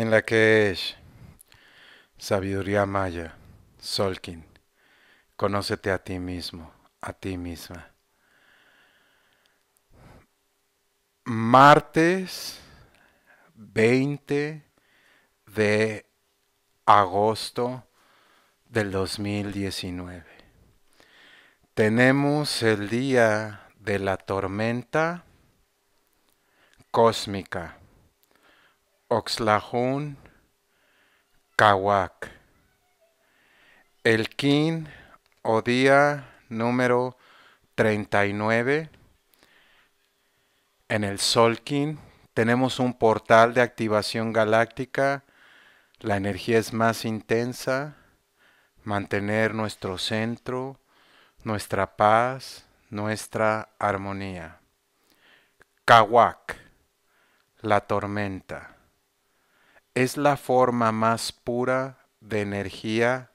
en la que es sabiduría maya, Solkin, conócete a ti mismo, a ti misma. Martes 20 de agosto del 2019. Tenemos el día de la tormenta cósmica Oxlahun, Kawak. El kin o día número 39 en el sol Solkin tenemos un portal de activación galáctica. La energía es más intensa. Mantener nuestro centro, nuestra paz, nuestra armonía. Kawak, la tormenta es la forma más pura de energía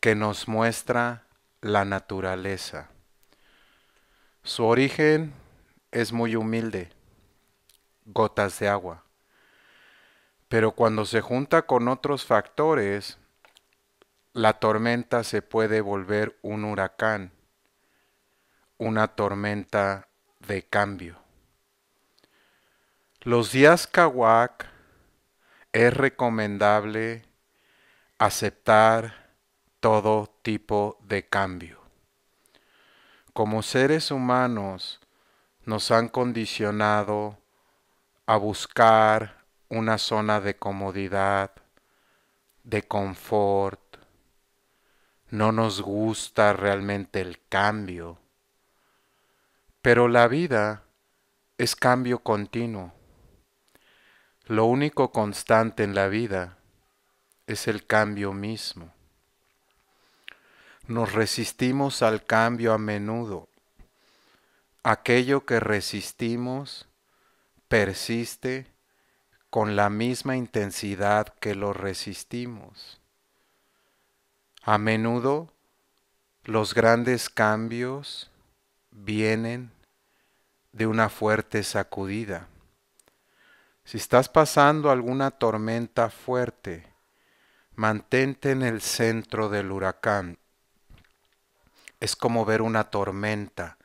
que nos muestra la naturaleza. Su origen es muy humilde, gotas de agua. Pero cuando se junta con otros factores, la tormenta se puede volver un huracán, una tormenta de cambio. Los días kawak es recomendable aceptar todo tipo de cambio. Como seres humanos nos han condicionado a buscar una zona de comodidad, de confort. No nos gusta realmente el cambio. Pero la vida es cambio continuo. Lo único constante en la vida es el cambio mismo. Nos resistimos al cambio a menudo. Aquello que resistimos persiste con la misma intensidad que lo resistimos. A menudo los grandes cambios vienen de una fuerte sacudida. Si estás pasando alguna tormenta fuerte, mantente en el centro del huracán. Es como ver una tormenta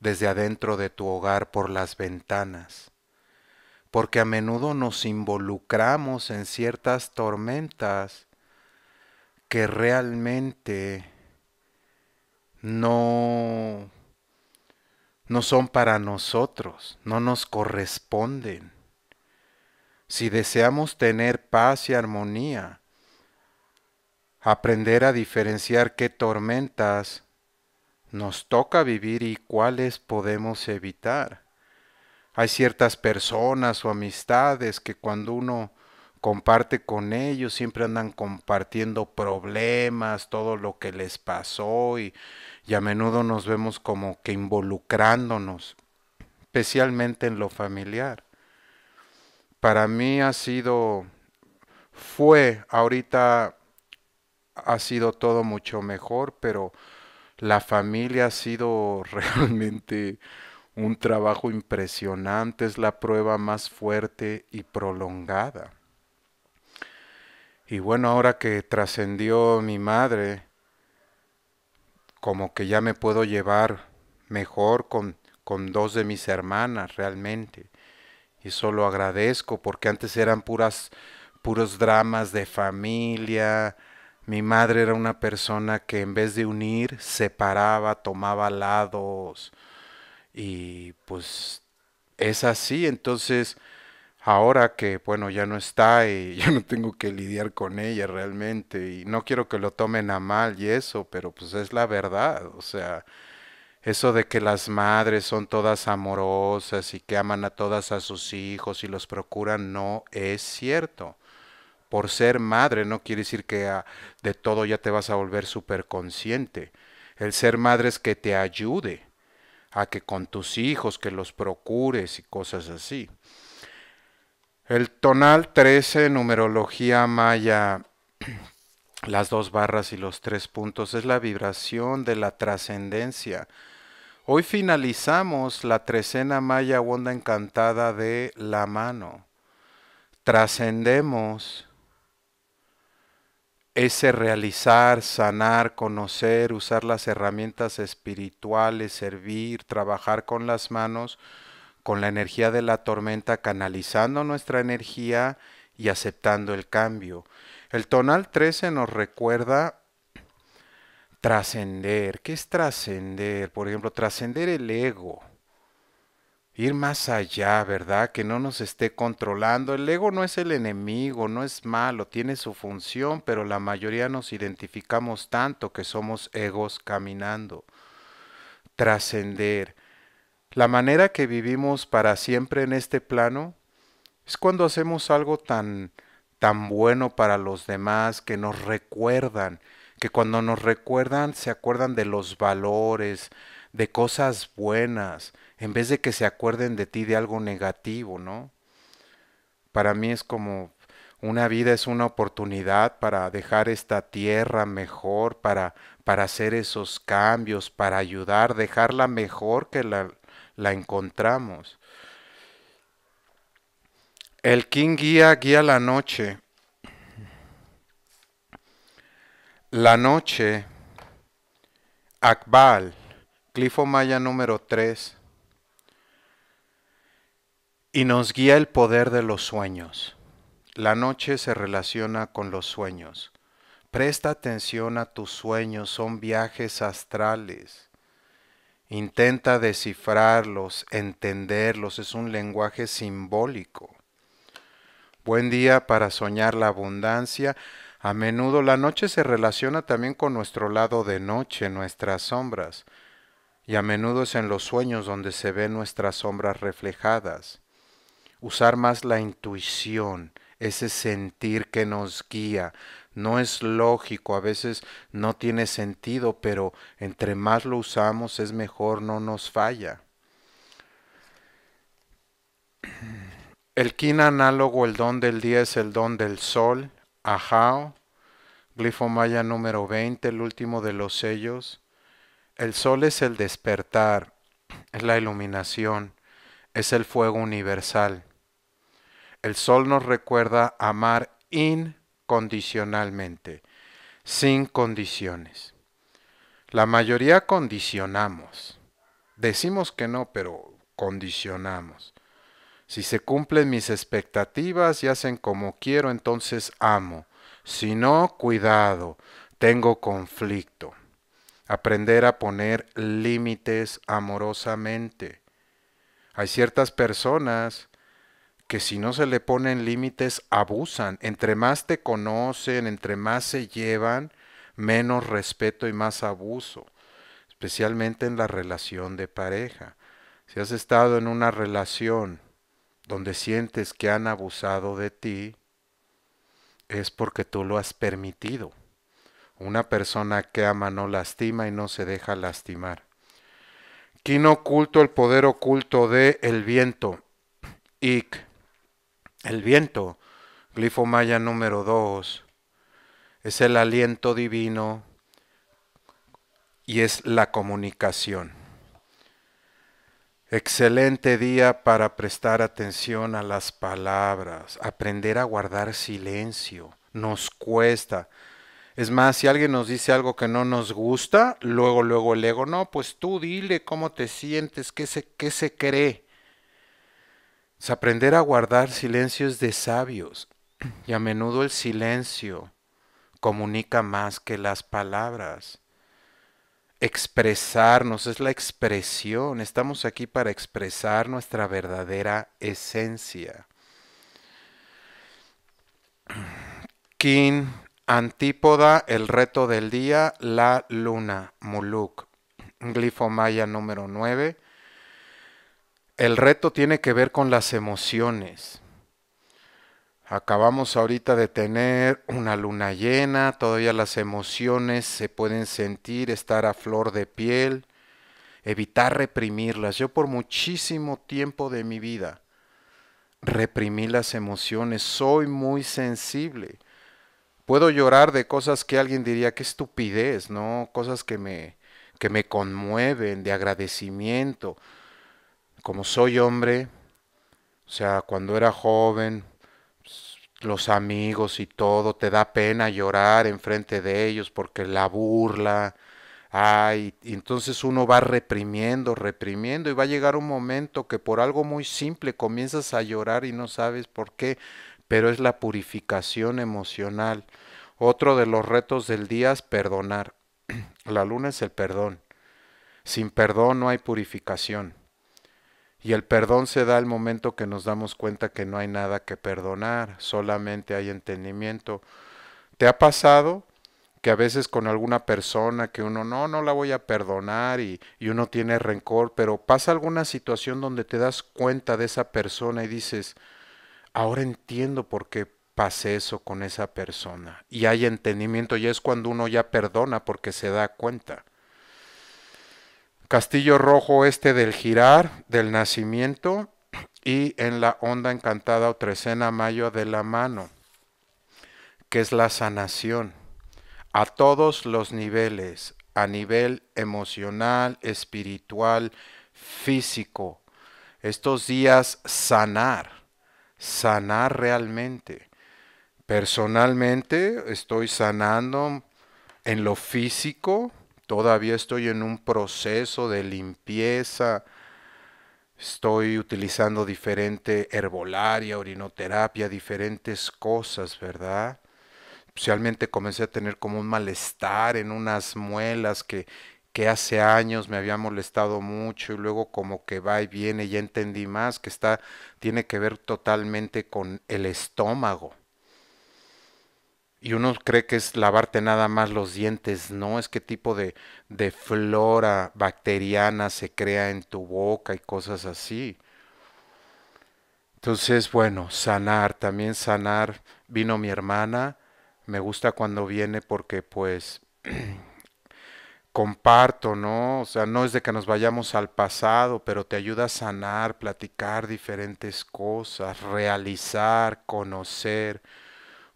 desde adentro de tu hogar por las ventanas, porque a menudo nos involucramos en ciertas tormentas que realmente no no son para nosotros, no nos corresponden si deseamos tener paz y armonía, aprender a diferenciar qué tormentas nos toca vivir y cuáles podemos evitar. Hay ciertas personas o amistades que cuando uno comparte con ellos siempre andan compartiendo problemas, todo lo que les pasó y, a menudo nos vemos como que involucrándonos, especialmente en lo familiar para mí ha sido, fue, ahorita ha sido todo mucho mejor, pero la familia ha sido realmente un trabajo impresionante, es la prueba más fuerte y prolongada. Y bueno, ahora que trascendió mi madre, como que ya me puedo llevar mejor con, con dos de mis hermanas realmente y solo agradezco porque antes eran puras puros dramas de familia. Mi madre era una persona que en vez de unir separaba, tomaba lados y pues es así, entonces ahora que bueno, ya no está y yo no tengo que lidiar con ella realmente y no quiero que lo tomen a mal y eso, pero pues es la verdad, o sea, eso de que las madres son todas amorosas y que aman a todas a sus hijos y los procuran no es cierto. Por ser madre no quiere decir que ah, de todo ya te vas a volver superconsciente. El ser madre es que te ayude a que con tus hijos, que los procures y cosas así. El tonal 13, numerología maya, las dos barras y los tres puntos, es la vibración de la trascendencia Hoy finalizamos la trecena maya onda encantada de la mano. Trascendemos ese realizar, sanar, conocer, usar las herramientas espirituales, servir, trabajar con las manos, con la energía de la tormenta, canalizando nuestra energía y aceptando el cambio. El tonal 13 nos recuerda Trascender. ¿Qué es trascender? Por ejemplo, trascender el ego. Ir más allá, ¿verdad? Que no nos esté controlando. El ego no es el enemigo, no es malo, tiene su función, pero la mayoría nos identificamos tanto que somos egos caminando. Trascender. La manera que vivimos para siempre en este plano es cuando hacemos algo tan, tan bueno para los demás que nos recuerdan que cuando nos recuerdan se acuerdan de los valores, de cosas buenas, en vez de que se acuerden de ti de algo negativo, ¿no? Para mí es como una vida es una oportunidad para dejar esta tierra mejor, para, para hacer esos cambios, para ayudar, dejarla mejor que la, la encontramos. El King guía, guía la noche. La noche, Akbal, Clifo Maya número 3, y nos guía el poder de los sueños. La noche se relaciona con los sueños. Presta atención a tus sueños, son viajes astrales. Intenta descifrarlos, entenderlos, es un lenguaje simbólico. Buen día para soñar la abundancia a menudo la noche se relaciona también con nuestro lado de noche, nuestras sombras, y a menudo es en los sueños donde se ven nuestras sombras reflejadas. Usar más la intuición, ese sentir que nos guía, no es lógico, a veces no tiene sentido, pero entre más lo usamos es mejor, no nos falla. El kin análogo, el don del día es el don del sol, Ajao, glifo maya número 20, el último de los sellos. El sol es el despertar, es la iluminación, es el fuego universal. El sol nos recuerda amar incondicionalmente, sin condiciones. La mayoría condicionamos. Decimos que no, pero condicionamos. Si se cumplen mis expectativas y hacen como quiero, entonces amo. Si no, cuidado, tengo conflicto. Aprender a poner límites amorosamente. Hay ciertas personas que si no se le ponen límites abusan. Entre más te conocen, entre más se llevan, menos respeto y más abuso, especialmente en la relación de pareja. Si has estado en una relación donde sientes que han abusado de ti, es porque tú lo has permitido. Una persona que ama no lastima y no se deja lastimar. Quino oculto el poder oculto de el viento. Ik, El viento, glifo maya número 2, es el aliento divino y es la comunicación. Excelente día para prestar atención a las palabras, aprender a guardar silencio. Nos cuesta. Es más, si alguien nos dice algo que no nos gusta, luego, luego el ego, no, pues tú dile cómo te sientes, qué se, qué se cree. aprender a guardar silencio es de sabios. Y a menudo el silencio comunica más que las palabras expresarnos, es la expresión. Estamos aquí para expresar nuestra verdadera esencia. quien Antípoda, el reto del día, la luna, Muluk. Glifo maya número 9. El reto tiene que ver con las emociones. Acabamos ahorita de tener una luna llena, todavía las emociones se pueden sentir, estar a flor de piel, evitar reprimirlas. Yo por muchísimo tiempo de mi vida reprimí las emociones, soy muy sensible. Puedo llorar de cosas que alguien diría que estupidez, ¿no? Cosas que me, que me conmueven, de agradecimiento. Como soy hombre, o sea, cuando era joven, los amigos y todo, te da pena llorar enfrente de ellos porque la burla, ay, entonces uno va reprimiendo, reprimiendo y va a llegar un momento que por algo muy simple comienzas a llorar y no sabes por qué, pero es la purificación emocional. Otro de los retos del día es perdonar. la luna es el perdón. Sin perdón no hay purificación. Y el perdón se da al momento que nos damos cuenta que no hay nada que perdonar, solamente hay entendimiento. ¿Te ha pasado que a veces con alguna persona que uno no, no la voy a perdonar y, uno tiene rencor, pero pasa alguna situación donde te das cuenta de esa persona y dices, ahora entiendo por qué pasé eso con esa persona. Y hay entendimiento y es cuando uno ya perdona porque se da cuenta. Castillo Rojo Este del Girar, del Nacimiento, y en la Onda Encantada o Trecena Mayo de la Mano, que es la sanación a todos los niveles, a nivel emocional, espiritual, físico. Estos días sanar, sanar realmente. Personalmente estoy sanando en lo físico, Todavía estoy en un proceso de limpieza. Estoy utilizando diferente herbolaria, orinoterapia, diferentes cosas, ¿verdad? Especialmente comencé a tener como un malestar en unas muelas que, que hace años me había molestado mucho y luego como que va y viene, ya entendí más que está tiene que ver totalmente con el estómago y uno cree que es lavarte nada más los dientes, no, es qué tipo de, de, flora bacteriana se crea en tu boca y cosas así. Entonces, bueno, sanar, también sanar. Vino mi hermana, me gusta cuando viene porque pues comparto, ¿no? O sea, no es de que nos vayamos al pasado, pero te ayuda a sanar, platicar diferentes cosas, realizar, conocer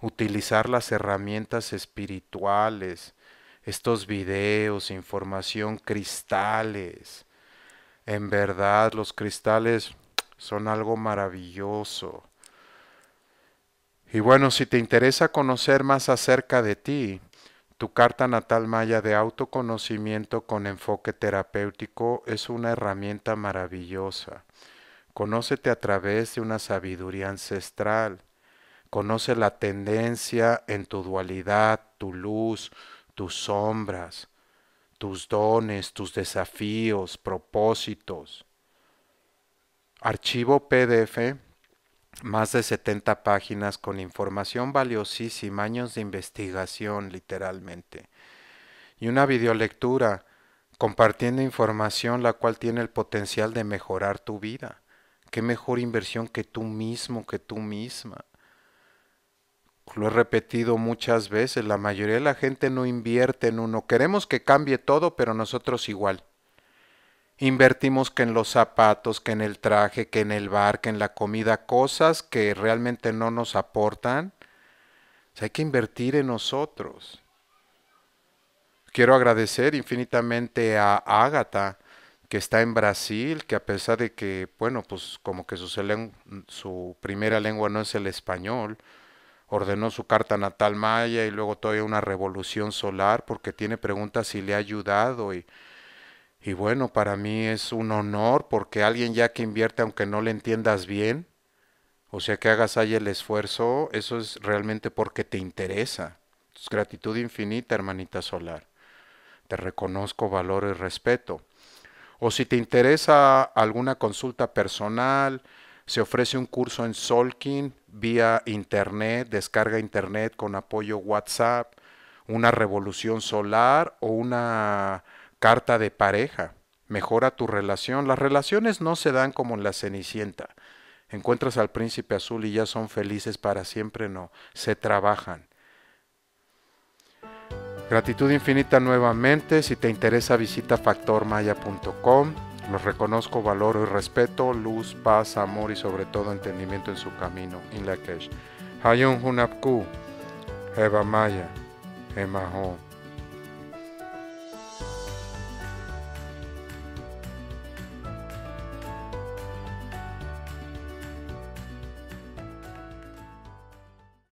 utilizar las herramientas espirituales, estos videos, información, cristales. En verdad, los cristales son algo maravilloso. Y bueno, si te interesa conocer más acerca de ti, tu carta natal maya de autoconocimiento con enfoque terapéutico es una herramienta maravillosa. Conócete a través de una sabiduría ancestral Conoce la tendencia en tu dualidad, tu luz, tus sombras, tus dones, tus desafíos, propósitos. Archivo PDF, más de 70 páginas con información valiosísima, años de investigación literalmente. Y una videolectura compartiendo información la cual tiene el potencial de mejorar tu vida. Qué mejor inversión que tú mismo, que tú misma lo he repetido muchas veces, la mayoría de la gente no invierte en uno. Queremos que cambie todo, pero nosotros igual. Invertimos que en los zapatos, que en el traje, que en el bar, que en la comida, cosas que realmente no nos aportan. O hay que invertir en nosotros. Quiero agradecer infinitamente a Ágata, que está en Brasil, que a pesar de que, bueno, pues como que su primera lengua no es el español, ordenó su carta natal maya y luego todavía una revolución solar porque tiene preguntas si le ha ayudado y, y bueno, para mí es un honor porque alguien ya que invierte aunque no le entiendas bien, o sea que hagas ahí el esfuerzo, eso es realmente porque te interesa. ...es gratitud infinita, hermanita solar. Te reconozco valor y respeto. O si te interesa alguna consulta personal, se ofrece un curso en Solking vía internet, descarga internet con apoyo WhatsApp, una revolución solar o una carta de pareja. Mejora tu relación. Las relaciones no se dan como en la Cenicienta. Encuentras al príncipe azul y ya son felices para siempre, no. Se trabajan. Gratitud infinita nuevamente. Si te interesa, visita factormaya.com. Los reconozco, valoro y respeto, luz, paz, amor y sobre todo entendimiento en su camino. Hayun Hunapku, Eva Maya, Emaho.